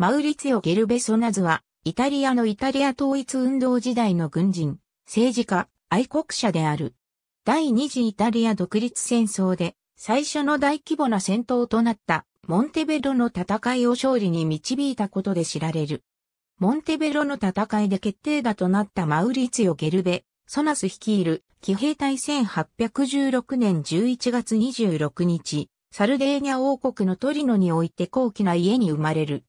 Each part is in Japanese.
マウリツィオ・ゲルベソナズは、イタリアのイタリア統一運動時代の軍人、政治家、愛国者である。第二次イタリア独立戦争で、最初の大規模な戦闘となった、モンテベロの戦いを勝利に導いたことで知られる。モンテベロの戦いで決定打となったマウリツィオ・ゲルベソナズ率いる、騎兵隊1816年11月26日、サルデーニャ王国のトリノにおいて高貴な家に生まれる。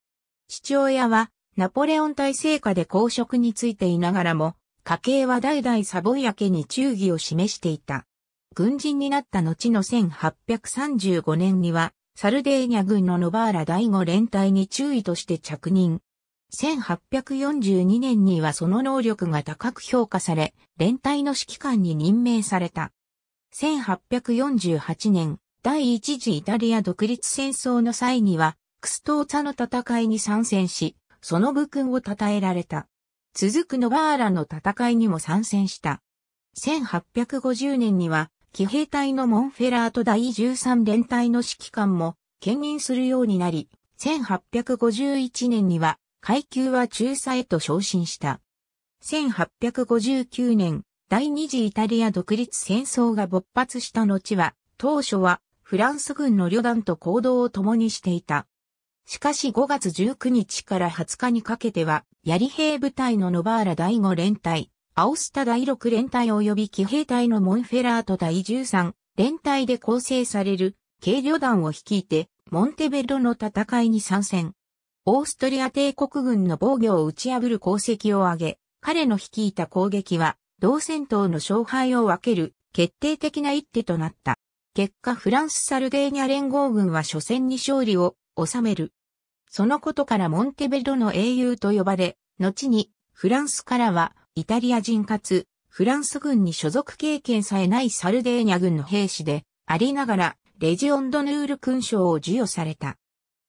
父親はナポレオン体制下で公職についていながらも、家計は代々サボイア家に忠義を示していた。軍人になった後の1835年には、サルデーニャ軍のノバーラ第五連隊に中尉として着任。1842年にはその能力が高く評価され、連隊の指揮官に任命された。1848年、第一次イタリア独立戦争の際には、クストーツァの戦いに参戦し、その武勲を称えられた。続くノバーラの戦いにも参戦した。1850年には、騎兵隊のモンフェラート第13連隊の指揮官も兼任するようになり、1851年には階級は中佐へと昇進した。1859年、第二次イタリア独立戦争が勃発した後は、当初はフランス軍の旅団と行動を共にしていた。しかし5月19日から20日にかけては、槍兵部隊のノバーラ第5連隊、アオスタ第6連隊及び騎兵隊のモンフェラート第13連隊で構成される軽旅団を率いて、モンテベロの戦いに参戦。オーストリア帝国軍の防御を打ち破る功績を挙げ、彼の率いた攻撃は、同戦闘の勝敗を分ける決定的な一手となった。結果フランス・サルデーニャ連合軍は初戦に勝利を収める。そのことからモンテベロの英雄と呼ばれ、後にフランスからはイタリア人かつフランス軍に所属経験さえないサルデーニャ軍の兵士でありながらレジオンドヌール勲章を授与された。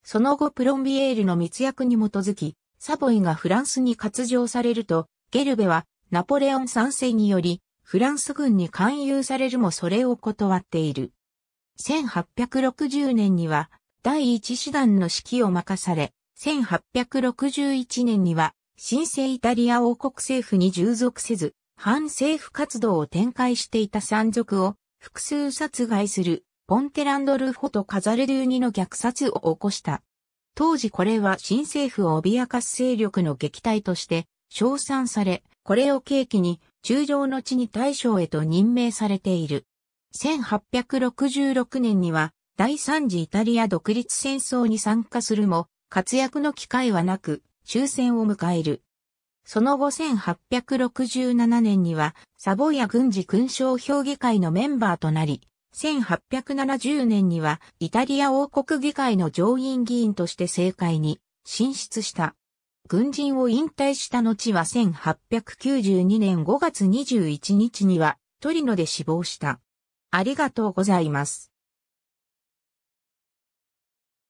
その後プロンビエールの密約に基づき、サボイがフランスに割譲されると、ゲルベはナポレオン三世により、フランス軍に勧誘されるもそれを断っている。1860年には第一師団の指揮を任され、1861年には新生イタリア王国政府に従属せず、反政府活動を展開していた山賊を複数殺害するポンテランドルフォとカザレルーニの虐殺を起こした。当時これは新政府を脅かす勢力の撃退として称賛され、これを契機に中将の地に大将へと任命されている。1866年には第三次イタリア独立戦争に参加するも、活躍の機会はなく、終戦を迎える。その後1867年には、サボア軍事勲章評議会のメンバーとなり、1870年にはイタリア王国議会の上院議員として政界に進出した。軍人を引退した後は1892年5月21日にはトリノで死亡した。ありがとうございます。